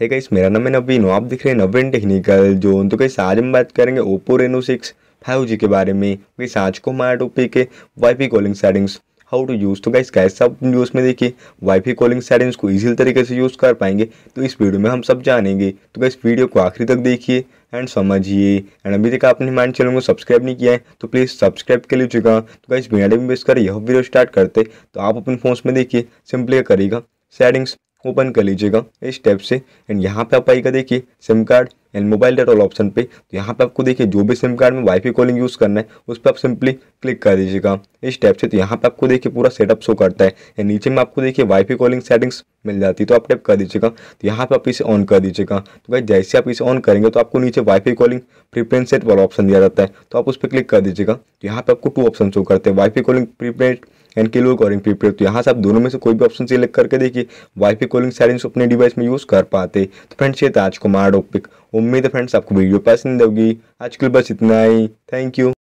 है गाइस मेरा नाम है नवीन हो आप देख रहे हैं नवीन टेक्निकल जो तो कैसे आज हम बात करेंगे Oppo Reno six five G के बारे में कैसे आज को हमारा टॉपिक है wifi calling settings how to use तो गाइस कैसे आप यूज में देखिए वाईफाई कॉलिंग सेटिंग्स को ईजी तरीके से यूज़ कर पाएंगे तो इस वीडियो में हम सब जानेंगे तो गाइस वीडियो को आखिरी तक देखिए एंड समझिए एंड अभी तक आपने हमारे चैनल को सब्सक्राइब नहीं किया है तो प्लीज़ सब्सक्राइब कर लीजिएगा तो गाइस बिना टाइम वेस्ट कर यह वीडियो स्टार्ट करते तो आप अपने फोन में देखिए सिंपली करिएगा सेटिंग्स ओपन कर लीजिएगा इस स्टेप से एंड यहाँ पे आप आएगा देखिए SIM card and mobile data वाला ऑप्शन पे तो यहाँ पे आपको देखिए जो भी सिम कार्ड में वाईफाई कॉलिंग यूज़ करना है उस पर आप सिंपली क्लिक कर दीजिएगा इस टैप से तो यहाँ पे आपको देखिए पूरा सेटअप शो करता है एंड नीचे में आपको देखिए वाईफाई कॉलिंग सेटिंग्स मिल जाती है तो आप टैप कर दीजिएगा तो यहाँ पे आप इसे ऑन कर दीजिएगा तो भाई जैसे आप इसे ऑन करेंगे तो आपको नीचे वाईफाई कॉलिंग प्रीपेड सेट वाला ऑप्शन दिया जाता है तो आप उस पर क्लिक कर दीजिएगा तो यहाँ पे आपको टू ऑप्शन शो करते हैं वाईफाई कॉलिंग प्रीपेड एंड किलो कॉलिंग प्रीपेड तो यहाँ से आप दोनों में से कोई भी ऑप्शन सिलेक्ट करके देखिए वाईफाई कॉलिंग साइलेंस अपने डिवाइस में यूज़ कर पाते तो फ्रेंड्स ये था आज को मारा टॉपिक उम्मीद है फ्रेंड्स आपको वीडियो पसंद होगी आज के लिए बस इतना ही थैंक यू